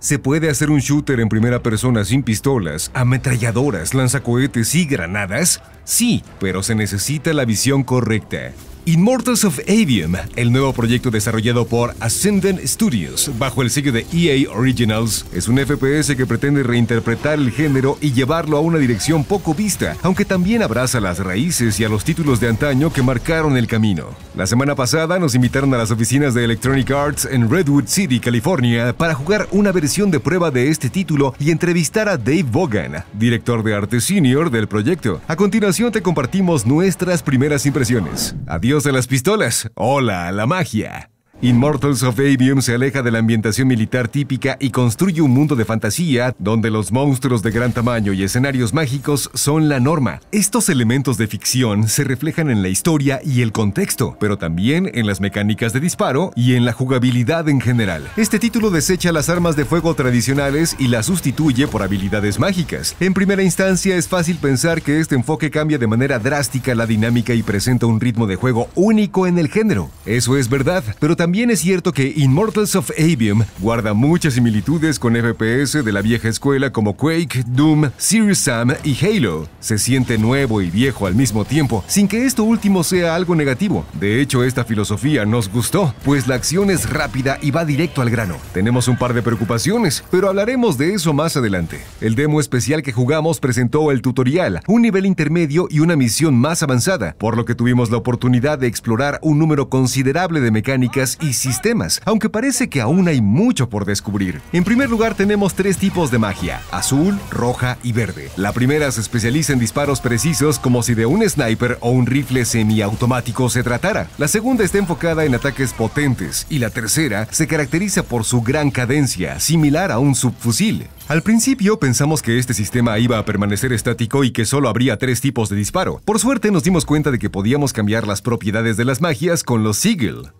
Se puede hacer un shooter en primera persona sin pistolas, ametralladoras, lanzacohetes y granadas? Sí, pero se necesita la visión correcta. Immortals of Avium, el nuevo proyecto desarrollado por Ascendant Studios bajo el sello de EA Originals, es un FPS que pretende reinterpretar el género y llevarlo a una dirección poco vista, aunque también abraza las raíces y a los títulos de antaño que marcaron el camino. La semana pasada nos invitaron a las oficinas de Electronic Arts en Redwood City, California, para jugar una versión de prueba de este título y entrevistar a Dave Vaughan, director de arte senior del proyecto. A continuación te compartimos nuestras primeras impresiones. Adiós de las pistolas. Hola, la magia. Immortals of Avium se aleja de la ambientación militar típica y construye un mundo de fantasía donde los monstruos de gran tamaño y escenarios mágicos son la norma. Estos elementos de ficción se reflejan en la historia y el contexto, pero también en las mecánicas de disparo y en la jugabilidad en general. Este título desecha las armas de fuego tradicionales y las sustituye por habilidades mágicas. En primera instancia es fácil pensar que este enfoque cambia de manera drástica la dinámica y presenta un ritmo de juego único en el género. Eso es verdad, pero también es cierto que Immortals of Avium guarda muchas similitudes con FPS de la vieja escuela como Quake, Doom, Serious Sam y Halo. Se siente nuevo y viejo al mismo tiempo, sin que esto último sea algo negativo. De hecho, esta filosofía nos gustó, pues la acción es rápida y va directo al grano. Tenemos un par de preocupaciones, pero hablaremos de eso más adelante. El demo especial que jugamos presentó el tutorial, un nivel intermedio y una misión más avanzada, por lo que tuvimos la oportunidad de explorar un número considerable considerable de mecánicas y sistemas, aunque parece que aún hay mucho por descubrir. En primer lugar tenemos tres tipos de magia, azul, roja y verde. La primera se especializa en disparos precisos como si de un sniper o un rifle semiautomático se tratara. La segunda está enfocada en ataques potentes y la tercera se caracteriza por su gran cadencia, similar a un subfusil. Al principio pensamos que este sistema iba a permanecer estático y que solo habría tres tipos de disparo. Por suerte nos dimos cuenta de que podíamos cambiar las propiedades de las magias con los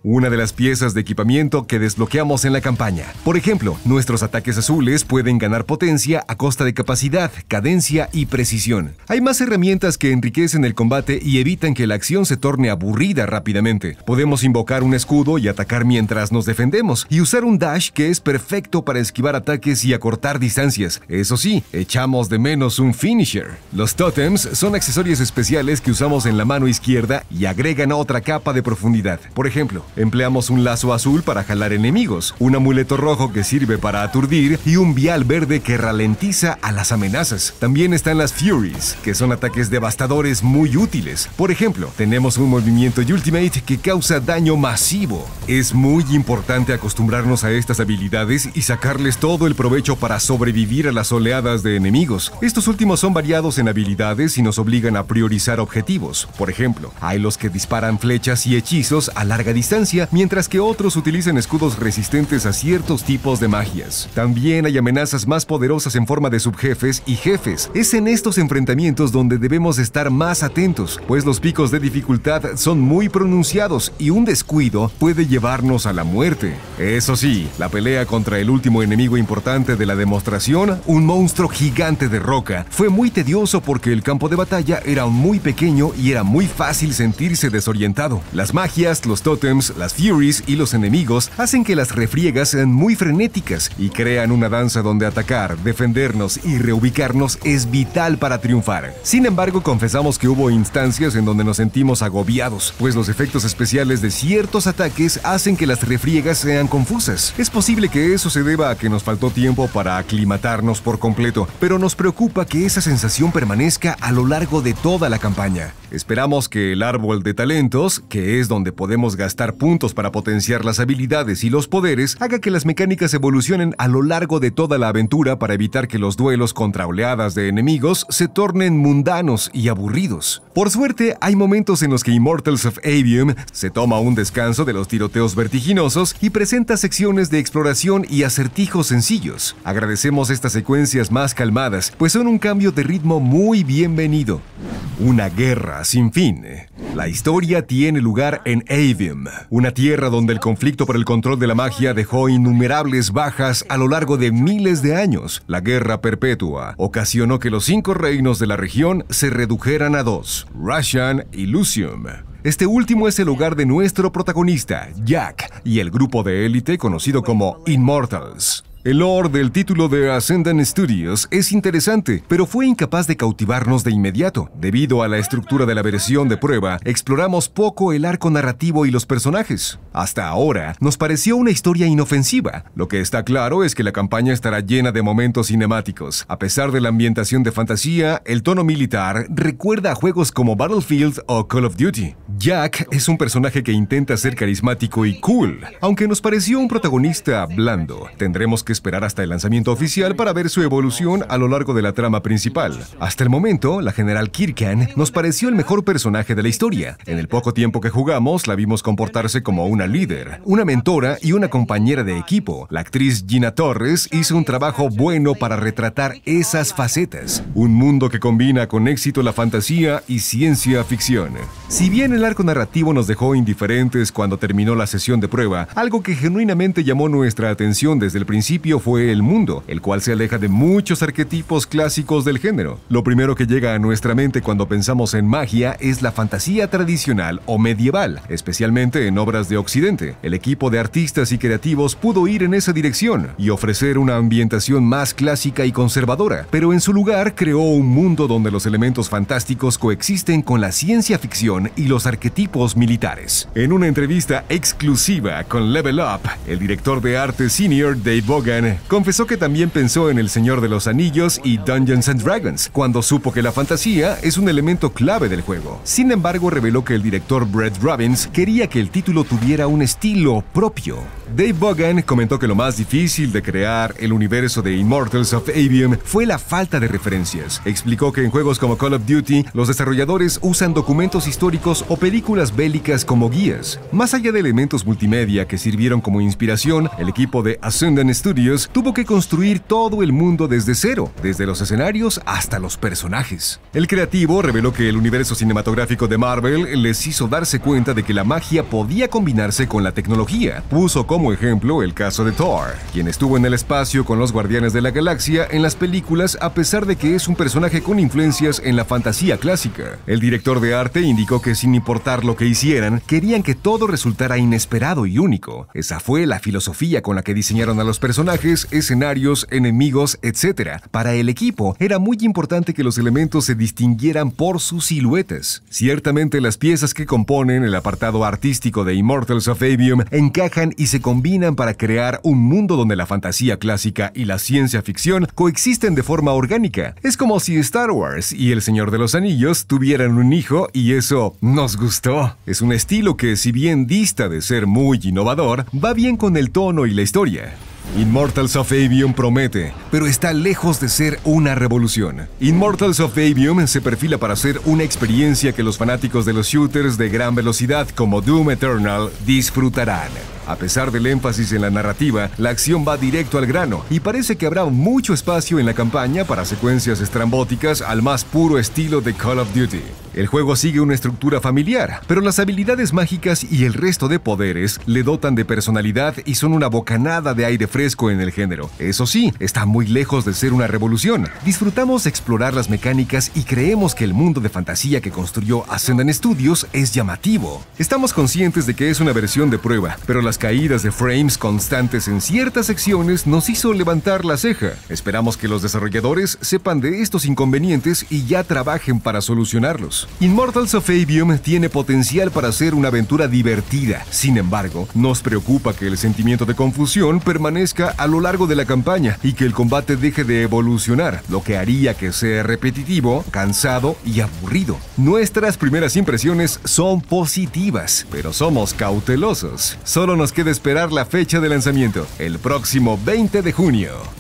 una de las piezas de equipamiento que desbloqueamos en la campaña. Por ejemplo, nuestros ataques azules pueden ganar potencia a costa de capacidad, cadencia y precisión. Hay más herramientas que enriquecen el combate y evitan que la acción se torne aburrida rápidamente. Podemos invocar un escudo y atacar mientras nos defendemos, y usar un dash que es perfecto para esquivar ataques y acortar distancias. Eso sí, echamos de menos un finisher. Los totems son accesorios especiales que usamos en la mano izquierda y agregan otra capa de profundidad. Por ejemplo, empleamos un lazo azul para jalar enemigos, un amuleto rojo que sirve para aturdir y un vial verde que ralentiza a las amenazas. También están las Furies, que son ataques devastadores muy útiles. Por ejemplo, tenemos un movimiento Ultimate que causa daño masivo. Es muy importante acostumbrarnos a estas habilidades y sacarles todo el provecho para sobrevivir a las oleadas de enemigos. Estos últimos son variados en habilidades y nos obligan a priorizar objetivos. Por ejemplo, hay los que disparan flechas y hechizos a larga distancia, mientras que otros utilizan escudos resistentes a ciertos tipos de magias. También hay amenazas más poderosas en forma de subjefes y jefes. Es en estos enfrentamientos donde debemos estar más atentos, pues los picos de dificultad son muy pronunciados y un descuido puede llevarnos a la muerte. Eso sí, la pelea contra el último enemigo importante de la demostración, un monstruo gigante de roca, fue muy tedioso porque el campo de batalla era muy pequeño y era muy fácil sentirse desorientado. Las magias, los tótems, las Furies y los enemigos hacen que las refriegas sean muy frenéticas y crean una danza donde atacar, defendernos y reubicarnos es vital para triunfar. Sin embargo, confesamos que hubo instancias en donde nos sentimos agobiados, pues los efectos especiales de ciertos ataques hacen que las refriegas sean confusas. Es posible que eso se deba a que nos faltó tiempo para aclimatarnos por completo, pero nos preocupa que esa sensación permanezca a lo largo de toda la campaña. Esperamos que el árbol de talentos, que es donde podemos gastar puntos para potenciar las habilidades y los poderes, haga que las mecánicas evolucionen a lo largo de toda la aventura para evitar que los duelos contra oleadas de enemigos se tornen mundanos y aburridos. Por suerte, hay momentos en los que Immortals of Avium se toma un descanso de los tiroteos vertiginosos y presenta secciones de exploración y acertijos sencillos. Agradecemos estas secuencias más calmadas, pues son un cambio de ritmo muy bienvenido. Una guerra sin fin. La historia tiene lugar en Avium, una tierra donde el conflicto por el control de la magia dejó innumerables bajas a lo largo de miles de años. La guerra perpetua ocasionó que los cinco reinos de la región se redujeran a dos, Russian y Lucium. Este último es el hogar de nuestro protagonista, Jack, y el grupo de élite conocido como Immortals. El lore del título de Ascendant Studios es interesante, pero fue incapaz de cautivarnos de inmediato. Debido a la estructura de la versión de prueba, exploramos poco el arco narrativo y los personajes. Hasta ahora, nos pareció una historia inofensiva. Lo que está claro es que la campaña estará llena de momentos cinemáticos. A pesar de la ambientación de fantasía, el tono militar recuerda a juegos como Battlefield o Call of Duty. Jack es un personaje que intenta ser carismático y cool, aunque nos pareció un protagonista blando. Tendremos que esperar hasta el lanzamiento oficial para ver su evolución a lo largo de la trama principal. Hasta el momento, la general Kirkan nos pareció el mejor personaje de la historia. En el poco tiempo que jugamos, la vimos comportarse como una líder, una mentora y una compañera de equipo. La actriz Gina Torres hizo un trabajo bueno para retratar esas facetas. Un mundo que combina con éxito la fantasía y ciencia ficción. Si bien el arco narrativo nos dejó indiferentes cuando terminó la sesión de prueba, algo que genuinamente llamó nuestra atención desde el principio fue el mundo, el cual se aleja de muchos arquetipos clásicos del género. Lo primero que llega a nuestra mente cuando pensamos en magia es la fantasía tradicional o medieval, especialmente en obras de Occidente. El equipo de artistas y creativos pudo ir en esa dirección y ofrecer una ambientación más clásica y conservadora, pero en su lugar creó un mundo donde los elementos fantásticos coexisten con la ciencia ficción y los arquetipos militares. En una entrevista exclusiva con Level Up, el director de arte senior Dave Vogel confesó que también pensó en El Señor de los Anillos y Dungeons and Dragons cuando supo que la fantasía es un elemento clave del juego. Sin embargo, reveló que el director Brett Robbins quería que el título tuviera un estilo propio. Dave Bogan comentó que lo más difícil de crear el universo de Immortals of Avium fue la falta de referencias. Explicó que en juegos como Call of Duty, los desarrolladores usan documentos históricos o películas bélicas como guías. Más allá de elementos multimedia que sirvieron como inspiración, el equipo de Ascendant Studios tuvo que construir todo el mundo desde cero, desde los escenarios hasta los personajes. El creativo reveló que el universo cinematográfico de Marvel les hizo darse cuenta de que la magia podía combinarse con la tecnología. Puso como ejemplo el caso de Thor, quien estuvo en el espacio con los Guardianes de la Galaxia en las películas a pesar de que es un personaje con influencias en la fantasía clásica. El director de arte indicó que sin importar lo que hicieran, querían que todo resultara inesperado y único. Esa fue la filosofía con la que diseñaron a los personajes personajes, escenarios, enemigos, etc. Para el equipo era muy importante que los elementos se distinguieran por sus siluetas. Ciertamente las piezas que componen el apartado artístico de Immortals of Avium encajan y se combinan para crear un mundo donde la fantasía clásica y la ciencia ficción coexisten de forma orgánica. Es como si Star Wars y El Señor de los Anillos tuvieran un hijo y eso nos gustó. Es un estilo que si bien dista de ser muy innovador, va bien con el tono y la historia. Immortals of Avium promete, pero está lejos de ser una revolución. Immortals of Avium se perfila para ser una experiencia que los fanáticos de los shooters de gran velocidad como Doom Eternal disfrutarán. A pesar del énfasis en la narrativa, la acción va directo al grano y parece que habrá mucho espacio en la campaña para secuencias estrambóticas al más puro estilo de Call of Duty. El juego sigue una estructura familiar, pero las habilidades mágicas y el resto de poderes le dotan de personalidad y son una bocanada de aire fresco en el género. Eso sí, está muy lejos de ser una revolución. Disfrutamos explorar las mecánicas y creemos que el mundo de fantasía que construyó Ascendan Studios es llamativo. Estamos conscientes de que es una versión de prueba, pero las caídas de frames constantes en ciertas secciones nos hizo levantar la ceja. Esperamos que los desarrolladores sepan de estos inconvenientes y ya trabajen para solucionarlos. Immortals of Avium tiene potencial para ser una aventura divertida. Sin embargo, nos preocupa que el sentimiento de confusión permanezca a lo largo de la campaña y que el combate deje de evolucionar, lo que haría que sea repetitivo, cansado y aburrido. Nuestras primeras impresiones son positivas, pero somos cautelosos. Solo nos queda esperar la fecha de lanzamiento, el próximo 20 de junio.